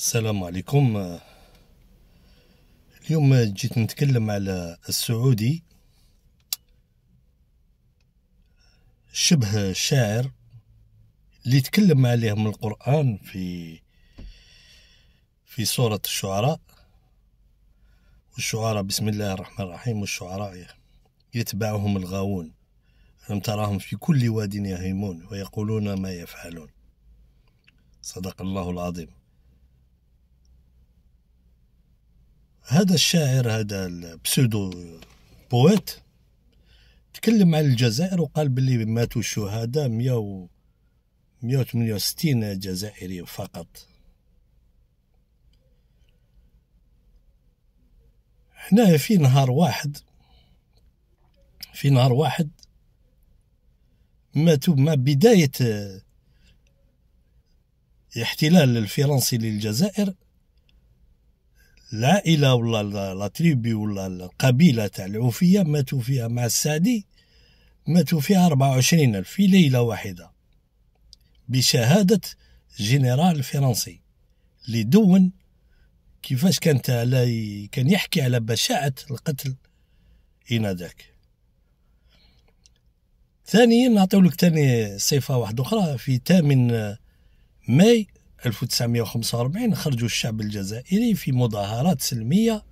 السلام عليكم اليوم جيت نتكلم على السعودي شبه شاعر اللي تكلم عليه من القرآن في في سورة الشعراء والشعراء بسم الله الرحمن الرحيم والشعراء يتبعهم الغاوون لم تراهم في كل واد يهيمون ويقولون ما يفعلون صدق الله العظيم هذا الشاعر هذا البسودو بويت تكلم على الجزائر وقال باللي ماتوا الشهداء مية و 168 جزائري فقط حنا في نهار واحد في نهار واحد ماتوا مع بداية احتلال الفرنسي للجزائر العائله ولا لا تريبي ولا القبيله تاع العوفيه ماتوا فيها مع السعدي ماتوا فيها 24 ألف في ليله واحده بشهاده جنرال فرنسي اللي دون كيفاش كانت على كان يحكي على بشاعه القتل إنذاك ثانيا نعطيولك تاني ثاني صفه واحده اخرى في 8 ماي 1945 خرجوا الشعب الجزائري في مظاهرات سلمية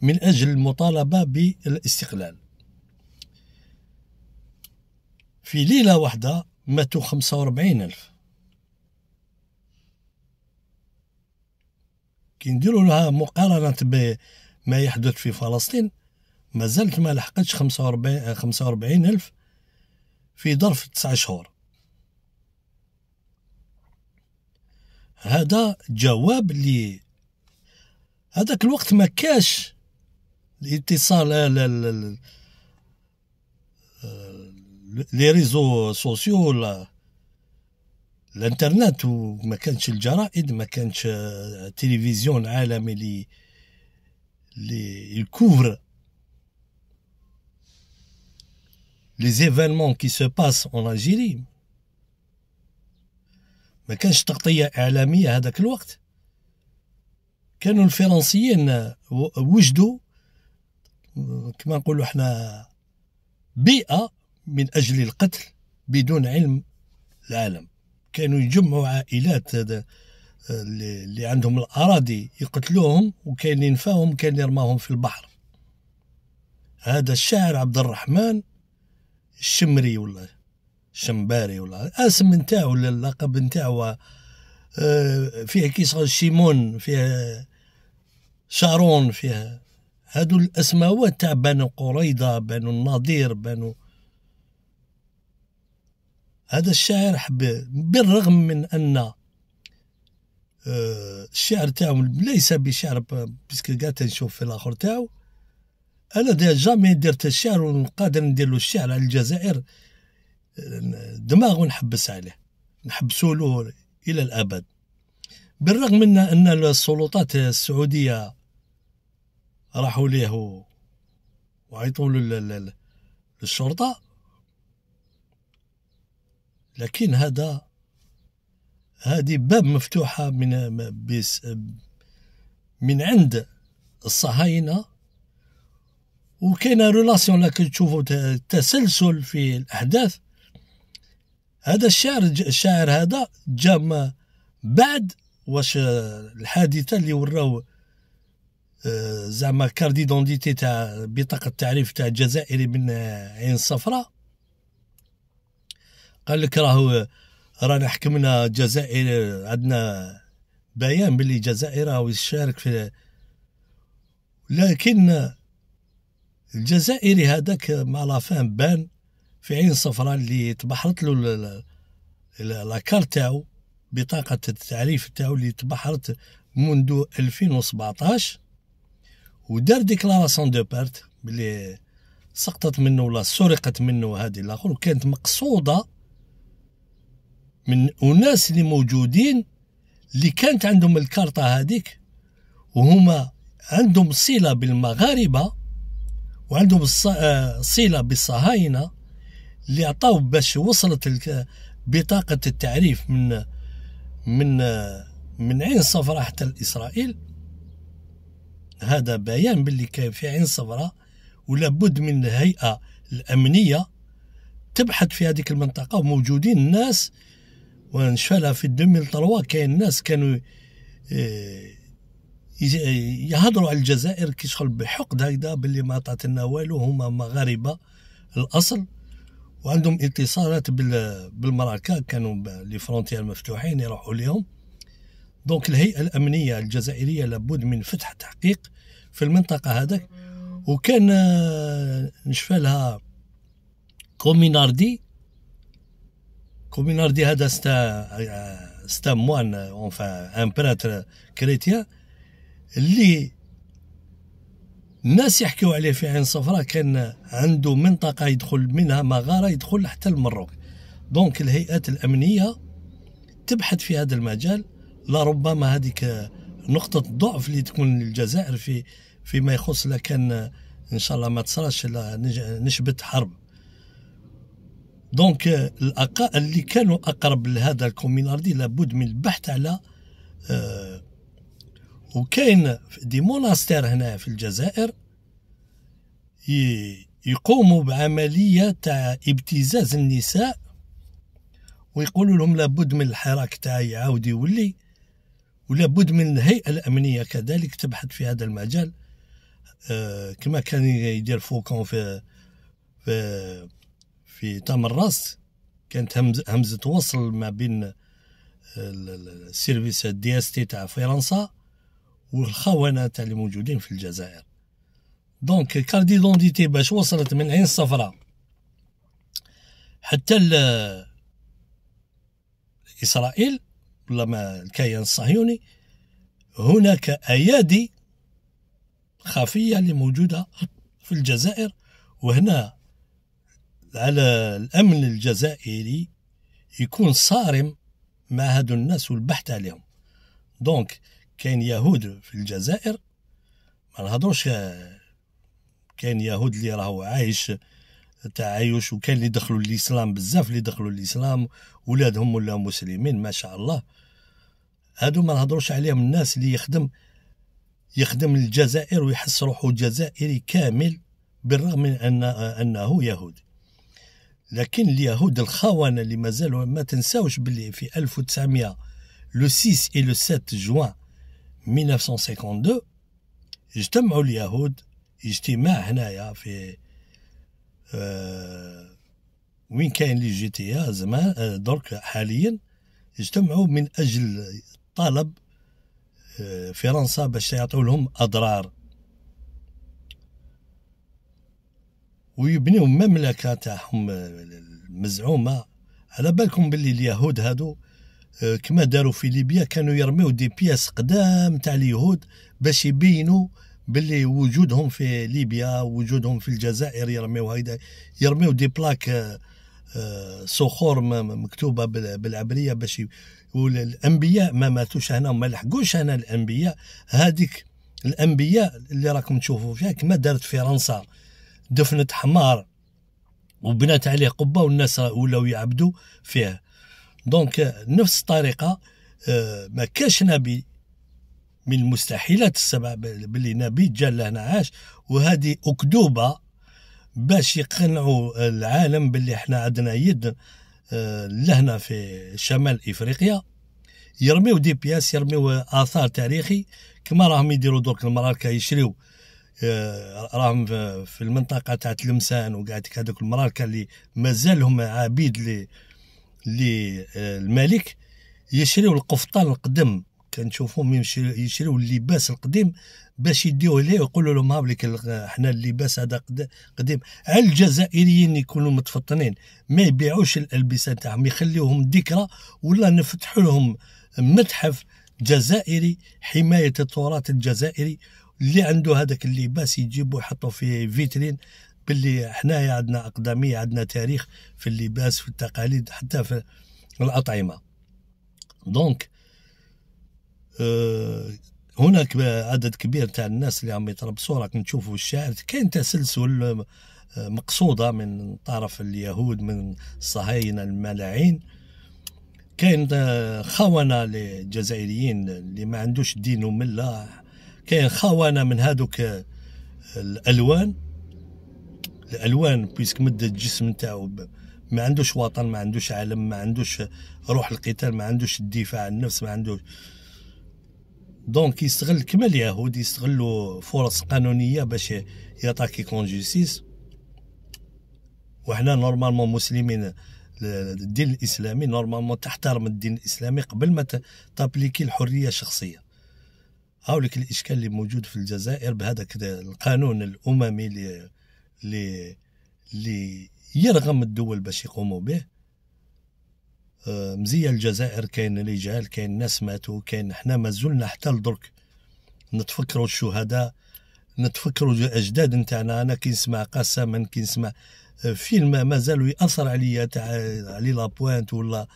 من أجل المطالبة بالاستقلال في ليلة واحدة ماتوا 45 ألف كي نديروا لها مقارنة بما يحدث في فلسطين ما زالت ما لحقتش 45 45 ألف في ظرف 9 شهور C'est une réponse qui, à ce moment-là, ne cachait pas les réseaux sociaux, l'Internet, où il n'y avait pas de gérard, il n'y qui couvrait les événements qui se passent en Algérie. ما كانش تغطيه اعلاميه هذاك الوقت كانوا الفرنسيين وجدوا كما نقولوا احنا بيئه من اجل القتل بدون علم العالم كانوا يجمعوا عائلات اللي عندهم الاراضي يقتلوهم وكاين اللي ينفاهم كان اللي يرماهم في البحر هذا الشاعر عبد الرحمن الشمري والله شمباري ولا اسم نتاعو ولا اللقب نتاعو فيه كيس شيمون فيه شارون فيه هادو الاسماوات تاع بنو قريضه بنو النضير بنو هذا الشاعر حب بالرغم من ان الشعر تاعو ليس بشعر بيسكو كاع تنشوف في الاخر تاعو انا ديجا جامي درت الشعر وقادر ندير له الشعر على الجزائر دماغه نحبس عليه نحبسوا له الى الابد بالرغم من ان السلطات السعوديه راحوا ليه وعيطوا للشرطه لكن هذا هذه باب مفتوحة من من عند الصهاينة وكاينة ريلاسيون لكن تشوفوا تسلسل في الأحداث هذا الشاعر الشاعر هذا جا بعد واش الحادثه اللي وراو آه، زعما كارد ايدونتيتي تاع بطاقه التعريف تاع الجزائري من عين الصفراء قال لك راهو رانا حكمنا الجزائر عندنا بيان باللي الجزائر راهو يشارك في لكن الجزائري هذاك مع لافان بان في عين صفراء اللي تبحرت له لاكار تاعو بطاقة التعريف تاعو اللي تبحرت منذ 2017 ودار ديكلاراسيون دو بارت بلي سقطت منه ولا سرقت منه هذه الاخر وكانت مقصوده من اناس اللي موجودين اللي كانت عندهم الكارطه هذيك وهما عندهم صله بالمغاربه وعندهم آه، صله بالصهاينه اللي عطاو باش وصلت بطاقة التعريف من من من عين صفراء حتى لإسرائيل هذا بيان باللي كان في عين صفراء ولابد من الهيئة الأمنية تبحث في هذيك المنطقة وموجودين الناس ونشفلها في 2003 كاين الناس كانوا آه، يهضروا على الجزائر كيشغل بحقد هكذا باللي ما عطات لنا والو هما مغاربه الاصل وعندهم اتصالات بالمراكا كانوا لي فرونتيير مفتوحين يروحوا ليهم دونك الهيئه الامنيه الجزائريه لابد من فتح تحقيق في المنطقه هذاك وكان آه، نشفى لها كوميناردي كوميناردي هذا ستا آه، ستا موان اونفا آه، ان براتر كريتيان اللي الناس يحكيو عليه في عين صفراء كان عنده منطقة يدخل منها مغارة يدخل حتى المروك دونك الهيئات الأمنية تبحث في هذا المجال لربما هذيك نقطة ضعف اللي تكون للجزائر في فيما يخص لكان إن شاء الله ما تصراش نشبت حرب دونك الأقا اللي كانوا أقرب لهذا الكوميناردي لابد من البحث على آه وكاين دي موناستير هنا في الجزائر يقوموا بعملية تاع ابتزاز النساء ويقولوا لهم لابد من الحراك تاعي يعاود يولي ولابد من الهيئة الأمنية كذلك تبحث في هذا المجال آه، كما كان يدير فوكون في في في تمراس كانت همزة, همزة وصل ما بين السيرفيس دي اس تي تاع فرنسا والخونات اللي موجودين في الجزائر دونك كارد ديدونتيتي باش وصلت من عين الصفراء حتى اسرائيل ولا الكيان الصهيوني هناك ايادي خفيه اللي موجوده في الجزائر وهنا على الامن الجزائري يكون صارم مع هادو الناس والبحث عليهم دونك كاين يهود في الجزائر ما نهضروش آه، كاين يهود اللي راهو عايش تعايش وكاين اللي دخلوا الاسلام بزاف اللي دخلوا الاسلام ولادهم ولا مسلمين ما شاء الله هادو ما نهضروش عليهم الناس اللي يخدم يخدم الجزائر ويحس روحه جزائري كامل بالرغم من أن أنه يهودي لكن اليهود الخونة اللي مازالوا ما تنساوش باللي في 1900 لو 6 اي لو 7 جوان 1952 اجتمعوا اليهود اجتماع هنايا في آه وين كاين لي جي تي زمان درك حاليا اجتمعوا من اجل طلب فرنسا باش يعطيو لهم اضرار ويبنيو مملكه تاعهم مزعومه على بالكم باللي اليهود هادو آه، كما داروا في ليبيا كانوا يرميو دي بياس قدام تاع اليهود باش يبينوا باللي وجودهم في ليبيا وجودهم في الجزائر يرميو هيدا يرميو دي بلاك آه، آه، صخور مكتوبه بالعبريه باش والانبياء ما ماتوش هنا وما لحقوش هنا الانبياء هذيك الانبياء اللي راكم تشوفوا فيها كما دارت فرنسا دفنت حمار وبنات عليه قبه والناس ولاو يعبدوا فيها دونك نفس الطريقه آه، ما كاش نبي من المستحيلات السبع باللي نبي جا لهنا عاش وهذه اكذوبه باش يقنعوا العالم باللي احنا عندنا يد آه، لهنا في شمال افريقيا يرميو دي بياس يرميو اثار تاريخي كما راهم يديروا درك المراركه يشريو آه، راهم في المنطقه تاع تلمسان وقاعد هذوك المراركه اللي مازالهم عبيد للملك آه، يشريو القفطان القدم كنشوفهم يشريو اللباس القديم باش يديوه ليه ويقولوا لهم ها بليك حنا اللباس هذا قديم على الجزائريين يكونوا متفطنين ما يبيعوش الالبسه تاعهم يخليوهم ذكرى ولا نفتحوا لهم متحف جزائري حمايه التراث الجزائري اللي عنده هذاك اللباس يجيبوا يحطوا في فيترين باللي حنايا عندنا اقدميه عندنا تاريخ في اللباس في التقاليد حتى في الاطعمه دونك آه، هناك عدد كبير تاع الناس اللي عم يتربصوا راك نشوفوا الشعر كاين تسلسل آه، مقصوده من طرف اليهود من الصهاينه الملاعين كاين آه، خونه للجزائريين اللي ما عندوش دين ومله كاين خونه من هذوك الالوان الالوان بيسك مد الجسم نتاعو ما عندوش وطن ما عندوش عالم ما عندوش روح القتال ما عندوش الدفاع عن النفس ما عندوش دونك يستغل كما اليهود يستغلوا فرص قانونيه باش يطاكي كون جوستيس وحنا نورمالمون مسلمين الدين الاسلامي نورمالمون تحترم الدين الاسلامي قبل ما تابليكي الحريه الشخصيه هاولك الاشكال اللي موجود في الجزائر بهذاك القانون الاممي اللي اللي اللي يرغم الدول باش يقوموا به آه، مزية الجزائر كاين رجال كاين ناس ماتوا كاين حنا مازلنا حتى لدرك نتفكروا الشهداء نتفكروا الاجداد نتاعنا انا كي نسمع قسما كي نسمع آه، فيلم مازالوا ياثر عليا تاع آه، علي لابوانت ولا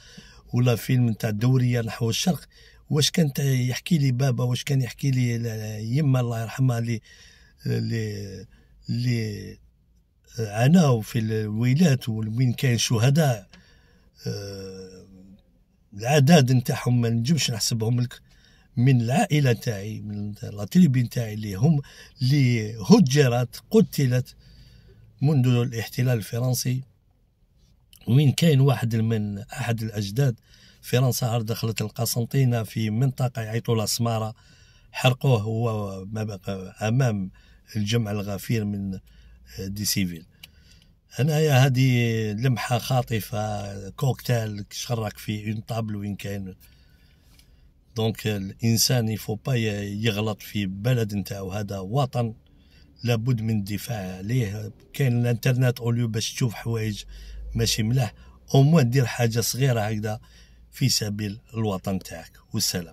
ولا فيلم تاع الدوريه نحو الشرق واش كان يحكي لي بابا واش كان يحكي لي يما الله يرحمها لي لي لي عناو في الويلات وين كاين شهداء آه، العدد نتاعهم ما نجمش نحسبهم لك من العائله تاعي من لاتريبي تاعي اللي هم اللي هجرت قتلت منذ الاحتلال الفرنسي وين كاين واحد من احد الاجداد فرنسا دخلت القسنطينه في منطقه يعيطوا لها سماره حرقوه هو امام الجمع الغفير من دي سيفيل هنايا هذه لمحة خاطفة كوكتيل كشرك في اون طابل وين كاين دونك الانسان يفو با يغلط في بلد نتاعو هذا وطن لابد من الدفاع عليه كاين الانترنت اوليو باش تشوف حوايج ماشي ملاح او موان دير حاجه صغيره هكذا في سبيل الوطن تاعك والسلام